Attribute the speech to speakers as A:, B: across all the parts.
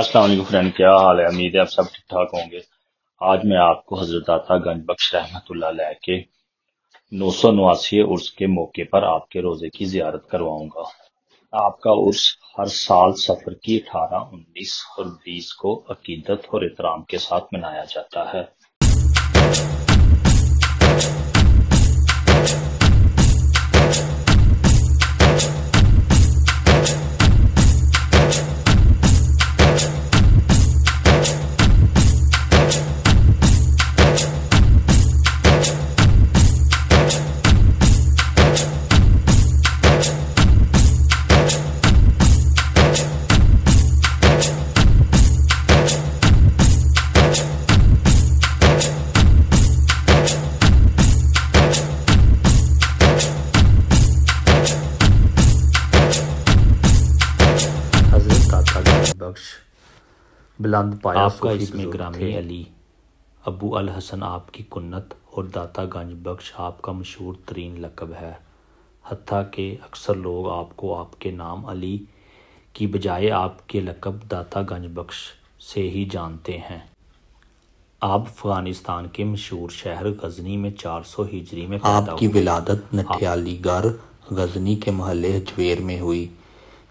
A: Aslam friend क्या हाल है उम्मीद है आप सब ठीक ठाक होंगे आज मैं आपको हजरत आता गंज बख्श रहमत लाके नौ सौ नवासी उर्स के मौके पर आपके रोजे की जियारत करवाऊंगा आपका उर्स हर साल सफर की अठारह उन्नीस और बीस को अकीदत और इतराम के साथ मनाया जाता है बुलंद पाया आपका इसमें ग्रामी अली अबू अल हसन आपकी कुन्नत और दाता गंज बख्श आपका मशहूर तरीन लकब है हती के अक्सर लोग आपको आपके नाम अली की बजाय आपके लकब दाता गंज बख्श से ही जानते हैं आप अफगानिस्तान के मशहूर शहर गजनी में 400 हिजरी में आपकी विलादत गर गजनी के महल हजवेर में हुई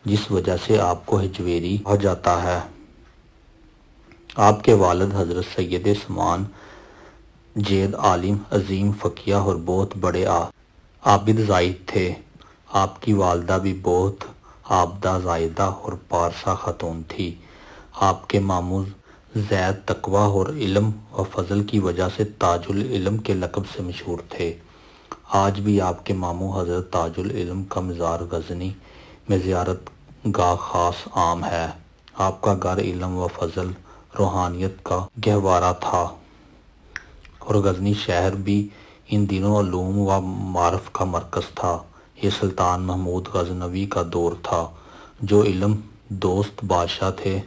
A: जिस वजह से आपको हजवेरी हो जाता है आपके वालद हज़रत सैद समान जेद आलिम अजीम फ़किया और बहुत बड़े आ, आबिद जायद थे आपकी वालदा भी बहुत आपदा जायदा और पारसा ख़तून थी आपके मामू जैद तकवा और इलम और फजल की वजह से ताजुल इलम के लकब से मशहूर थे आज भी आपके मामू हज़रत ताजुल इलम का मज़ार गजनी में ज़्यारत गाह ख़ास आम है आपका घर इलम व फजल रूहानियत का गहवारा था और गजनी शहर भी इन दिनों ूम व मारफ का मरकज़ था ये सुल्तान महमूद गजनवी का दौर था जो इलम दोस्त बादशाह थे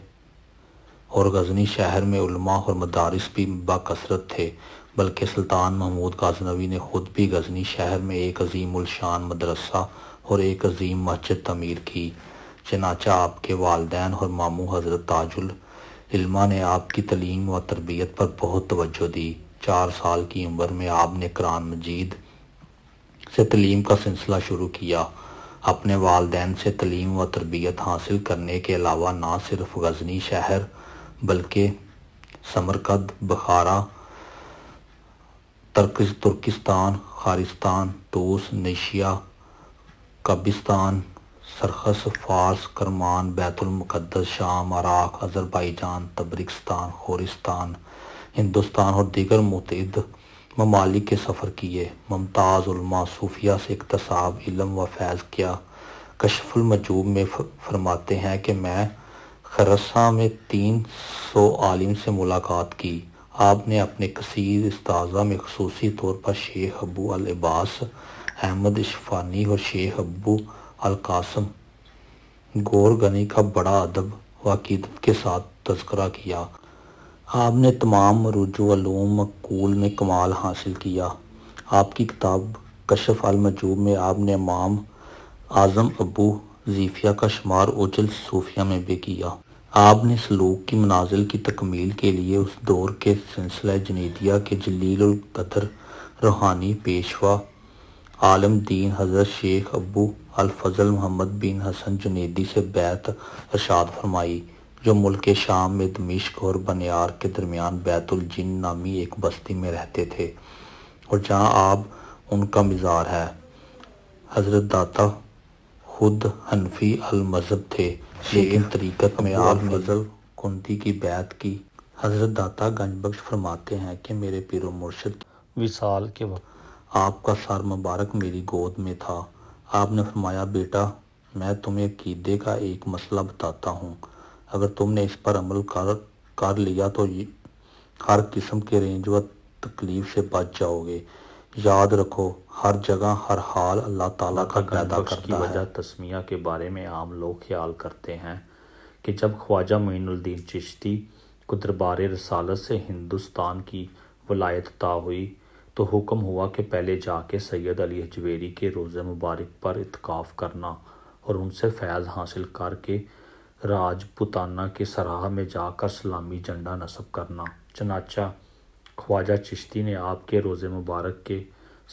A: और गजनी शहर में उलमा और मदारस भी बसरत थे बल्कि सुल्तान महमूद गजनवी ने ख़ुद भी गजनी शहर में एक अजीम उलशान मदरसा और एक अजीम मस्जिद तमीर की चनाचा आपके वालदेन और मामू हज़रत ताजुल इल्मा ने आपकी तलीम व तरबियत पर बहुत तवज्जो दी चार साल की उम्र में आपने कुरान मजीद से तलीम का सिलसिला शुरू किया अपने वालदेन से तलीम व तरबियत हासिल करने के अलावा ना सिर्फ गजनी शहर बल्कि समरकंद बखारा तर्किस तुर्किस्तान खारिस्तान तूस नशिया कब्बिस्तान सरखस फारस करमान बैतुलमक़दस शाम अराक अज़रबैजान तब्रिकस्तान खोरिस्तान हिंदुस्तान और दीगर मतद ममालिक के सफ़र किए ममताज़ सूफिया से इकतसाब इलम व फैज़ किया कशफुलमजूब में फरमाते हैं कि मैं खरसा में तीन सौ आलिम से मुलाकात की आपने अपने कसीर इसताज़ा में खसूसी तौर पर शेख अबू अलबास अहमद इशफानी और शेख अबू अलकासम गौर गनी का बड़ा अदब वकीदत के साथ तस्करा किया आपने तमाम रुजुलूम मकूल में कमाल हासिल किया आपकी किताब कशफ अलमजूब में आपने इमाम आज़म अबू जीफिया का शुमार उजल सूफिया में भी किया आपने सलूक की मनाजिल की तकमील के लिए उस दौर के सिलसिला जनीदिया के जलील कदर रूहानी पेशवा आलम दीन हज़रत शेख अबू अल फजल मोहम्मद बिन हसन जुनेदी से बैत अरसाद फरमाई जो मुल्क शाम में दमिश्क और बनियार के दरमियान बैतुल जिन नामी एक बस्ती में रहते थे और जहाँ आप उनका मज़ार है हज़रत दाता खुद हनफी अल मजहब थे लेकिन तरीक़त में आप फजल कुंती की बैत की हज़रत दाता गंजबख्श फरमाते हैं कि मेरे पीर मुर्शद विसाल के वक्त आपका सर मुबारक मेरी गोद में था आपने फरमाया बेटा मैं तुम्हें कीदे का एक मसला बताता हूँ अगर तुमने इस पर अमल कर कर लिया तो हर किस्म के रेंज व तकलीफ से बच जाओगे याद रखो हर जगह हर हाल अल्लाह ताला का पैदा करता की तस्मिया के बारे में आम लोग ख्याल करते हैं कि जब ख्वाजा मोइनुद्दीन चिश्ती को दरबार रसालत से हिंदुस्तान की वलायत ता हुई तो हुक्म हुआ कि पहले जाके सैयद अली हजवेरी के रोज़े मुबारक पर इतकाफ़ करना और उनसे फैज़ हासिल करके राजपुताना के सराह में जाकर सलामी झंडा नस्ब करना चनाचा ख्वाजा चिश्ती ने आपके रोज़े मुबारक के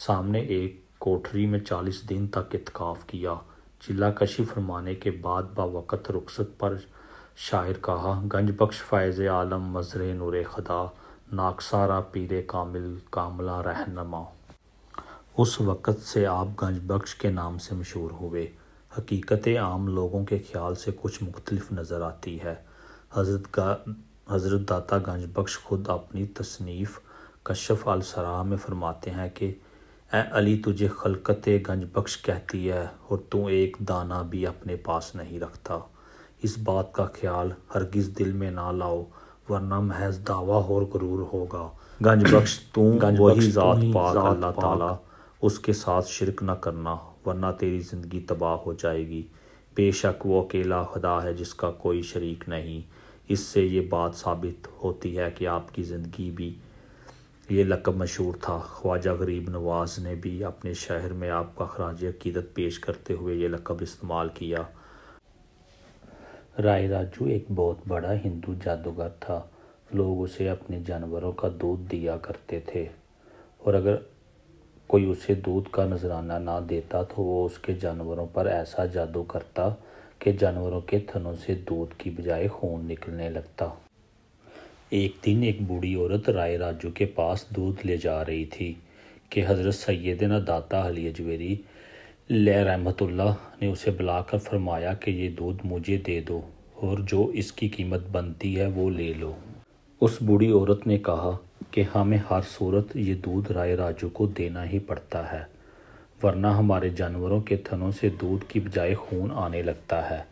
A: सामने एक कोठरी में चालीस दिन तक इतकाफ़ किया चिल्ला कशी फरमाने के बाद बावक़त रुखसत पर शायर कहा गंजबख्श फ़ैज़ आलम मजर नूर खदा नाकसारा पीर कामिल कामला रहनमा उस वक़्त से आप गंज बख्श के नाम से मशहूर हुए हकीकत आम लोगों के ख्याल से कुछ मुख्तलफ नज़र आती है हजरत का हजरत दाता गंज बख्श खुद अपनी तसनीफ़ कशफ अलसरा में फरमाते हैं कि ए अली तुझे खलकत गंज बख्श कहती है और तू एक दाना भी अपने पास नहीं रखता इस बात का ख्याल हरगिज़ दिल में ना लाओ वरना महज दावा और गुरूर होगा गंज बख्श तू गंज वही जात पाक अल्लाह ताला उसके साथ शिरक न करना वरना तेरी ज़िंदगी तबाह हो जाएगी बेशक वो अकेला खुदा है जिसका कोई शरीक नहीं इससे ये बात साबित होती है कि आपकी ज़िंदगी भी ये लकब मशहूर था ख्वाजा गरीब नवाज ने भी अपने शहर में आपका खराज अकीदत पेश करते हुए ये लकब इस्तेमाल किया राय राजू एक बहुत बड़ा हिंदू जादूगर था लोग उसे अपने जानवरों का दूध दिया करते थे और अगर कोई उसे दूध का नजराना ना देता तो वो उसके जानवरों पर ऐसा जादू करता कि जानवरों के थनों से दूध की बजाय खून निकलने लगता एक दिन एक बूढ़ी औरत राय राजू के पास दूध ले जा रही थी कि हज़रत सैदना दाता हली अजवेरी ले रहमतुल्लाह ने उसे बुलाकर फरमाया कि ये दूध मुझे दे दो और जो इसकी कीमत बनती है वो ले लो उस बूढ़ी औरत ने कहा कि हमें हर सूरत ये दूध राय राजू को देना ही पड़ता है वरना हमारे जानवरों के थनों से दूध की बजाय खून आने लगता है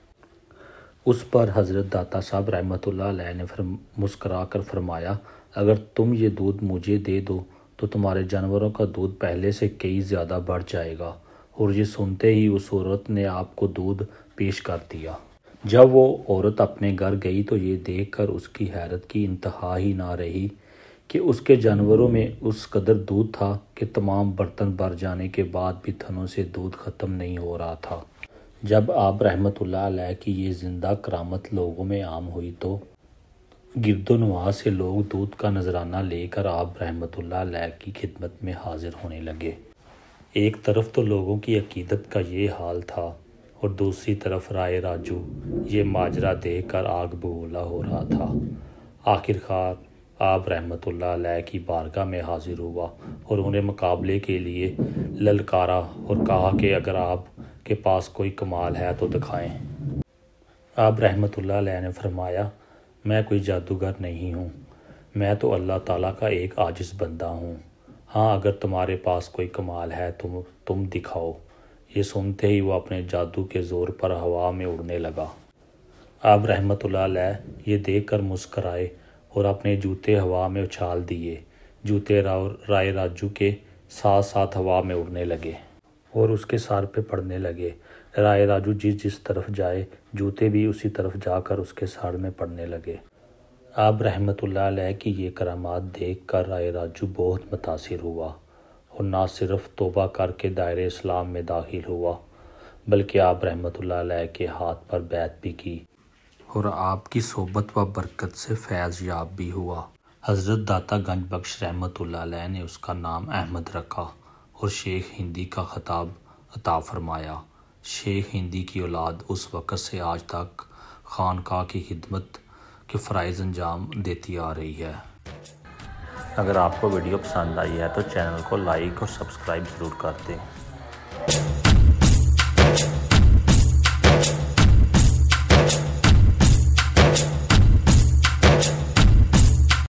A: उस पर हज़रत दाता साहब रहमत ने फर मुस्करा कर फरमाया अगर तुम ये दूध मुझे दे दो तो तुम्हारे जानवरों का दूध पहले से कई ज़्यादा बढ़ जाएगा और ये सुनते ही उस औरत ने आपको दूध पेश कर दिया जब वो औरत अपने घर गई तो ये देखकर उसकी हैरत की इंतहा ही ना रही कि उसके जानवरों में उस कदर दूध था कि तमाम बर्तन भर जाने के बाद भी थनों से दूध ख़त्म नहीं हो रहा था जब आप रहमत की ये ज़िंदा करामत लोगों में आम हुई तो गिरदोनवा से लोग दूध का नजराना लेकर आप रहमत की खिदमत में हाजिर होने लगे एक तरफ तो लोगों की अकीदत का ये हाल था और दूसरी तरफ राय राजू ये माजरा देख कर आग बबूला हो रहा था आखिरकार आप रहमत की बारगाह में हाजिर हुआ और उन्हें मुकाबले के लिए ललकारा और कहा कि अगर आप के पास कोई कमाल है तो दिखाएं आप रहमत ने फरमाया मैं कोई जादूगर नहीं हूँ मैं तो अल्लाह ताला का एक आजिज़ बंदा हूँ हाँ अगर तुम्हारे पास कोई कमाल है तुम तुम दिखाओ ये सुनते ही वो अपने जादू के ज़ोर पर हवा में उड़ने लगा अब रहमतुल्लाह ये देख कर मुस्कराए और अपने जूते हवा में उछाल दिए जूते राव राय राजू के साथ साथ हवा में उड़ने लगे और उसके सार पे पड़ने लगे राय राजू जिस जिस तरफ जाए जूते भी उसी तरफ जाकर उसके सार में पड़ने लगे आप रहमत की ये करामात देख कर राय राजू बहुत मुतासर हुआ और ना सिर्फ तोबा करके दायरे इस्लाम में दाखिल हुआ बल्कि आप रहमत के हाथ पर बैत भी की और आपकी सोबत व बरकत से फैज़ याब भी हुआ हज़रत दाता गंज बख्श रहमत ने उसका नाम अहमद रखा और शेख हिंदी का खताब अता फरमाया शेख हिंदी की औलाद उस वक़्त से आज तक खानका की खिदमत के फ़रज़ अंजाम देती आ रही है अगर आपको वीडियो पसंद आई है तो चैनल को लाइक और सब्सक्राइब ज़रूर कर दें